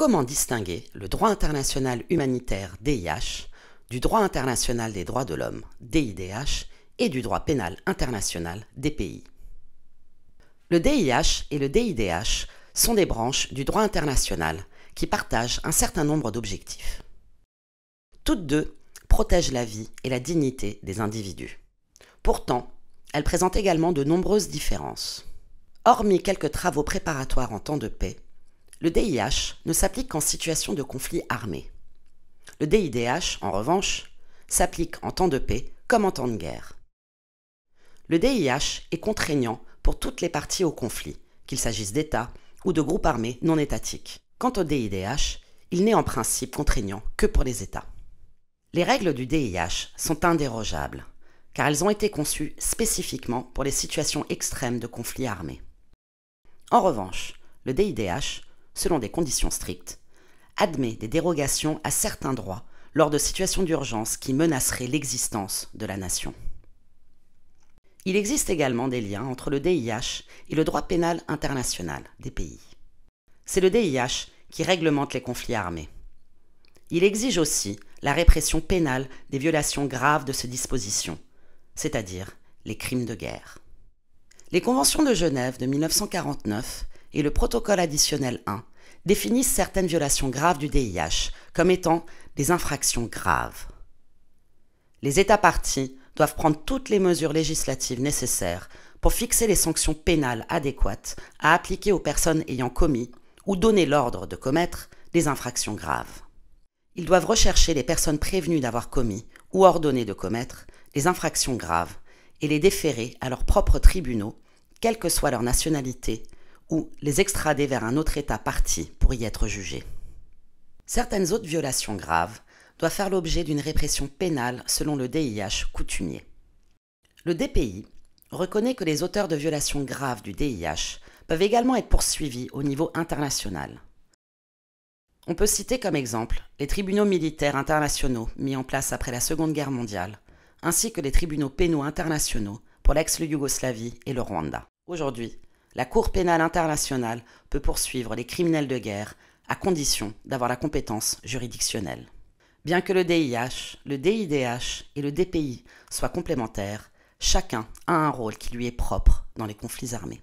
Comment distinguer le droit international humanitaire DIH du droit international des droits de l'homme DIDH et du droit pénal international des pays Le DIH et le DIDH sont des branches du droit international qui partagent un certain nombre d'objectifs. Toutes deux protègent la vie et la dignité des individus. Pourtant, elles présentent également de nombreuses différences. Hormis quelques travaux préparatoires en temps de paix, le DIH ne s'applique qu'en situation de conflit armé. Le DIDH, en revanche, s'applique en temps de paix comme en temps de guerre. Le DIH est contraignant pour toutes les parties au conflit, qu'il s'agisse d'États ou de groupes armés non étatiques. Quant au DIDH, il n'est en principe contraignant que pour les États. Les règles du DIH sont indérogeables, car elles ont été conçues spécifiquement pour les situations extrêmes de conflit armé. En revanche, le DIDH selon des conditions strictes, admet des dérogations à certains droits lors de situations d'urgence qui menaceraient l'existence de la nation. Il existe également des liens entre le DIH et le droit pénal international des pays. C'est le DIH qui réglemente les conflits armés. Il exige aussi la répression pénale des violations graves de ces dispositions, c'est-à-dire les crimes de guerre. Les conventions de Genève de 1949 et le protocole additionnel 1 définissent certaines violations graves du DIH comme étant des infractions graves. Les États partis doivent prendre toutes les mesures législatives nécessaires pour fixer les sanctions pénales adéquates à appliquer aux personnes ayant commis ou donné l'ordre de commettre des infractions graves. Ils doivent rechercher les personnes prévenues d'avoir commis ou ordonné de commettre des infractions graves et les déférer à leurs propres tribunaux, quelle que soit leur nationalité, ou les extrader vers un autre État parti pour y être jugés. Certaines autres violations graves doivent faire l'objet d'une répression pénale selon le DIH coutumier. Le DPI reconnaît que les auteurs de violations graves du DIH peuvent également être poursuivis au niveau international. On peut citer comme exemple les tribunaux militaires internationaux mis en place après la Seconde Guerre mondiale, ainsi que les tribunaux pénaux internationaux pour l'ex-Yougoslavie et le Rwanda. Aujourd'hui, la Cour pénale internationale peut poursuivre les criminels de guerre à condition d'avoir la compétence juridictionnelle. Bien que le DIH, le DIDH et le DPI soient complémentaires, chacun a un rôle qui lui est propre dans les conflits armés.